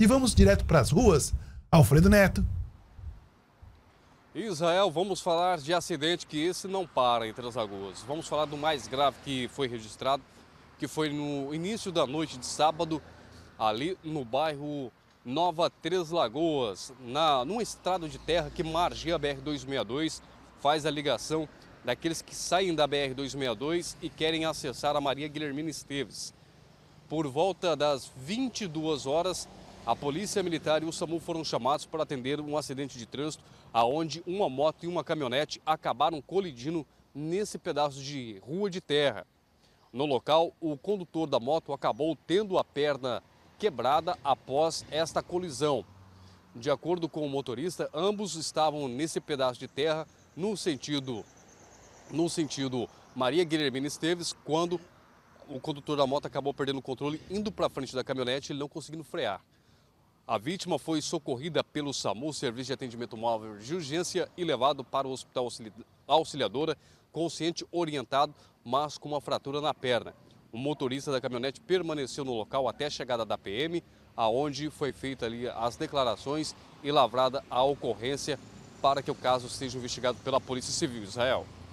E vamos direto para as ruas. Alfredo Neto. Israel, vamos falar de acidente que esse não para entre as lagoas. Vamos falar do mais grave que foi registrado, que foi no início da noite de sábado, ali no bairro Nova Três Lagoas, na, numa estrada de terra que margina a BR-262, faz a ligação daqueles que saem da BR-262 e querem acessar a Maria Guilhermina Esteves. Por volta das 22 horas, a polícia militar e o SAMU foram chamados para atender um acidente de trânsito, aonde uma moto e uma caminhonete acabaram colidindo nesse pedaço de rua de terra. No local, o condutor da moto acabou tendo a perna quebrada após esta colisão. De acordo com o motorista, ambos estavam nesse pedaço de terra no sentido no sentido Maria Guilhermina Esteves quando o condutor da moto acabou perdendo o controle indo para frente da caminhonete, e não conseguindo frear. A vítima foi socorrida pelo SAMU, Serviço de Atendimento Móvel de Urgência, e levado para o Hospital Auxiliadora, consciente orientado, mas com uma fratura na perna. O motorista da caminhonete permaneceu no local até a chegada da PM, aonde foi feita ali as declarações e lavrada a ocorrência para que o caso seja investigado pela Polícia Civil, Israel.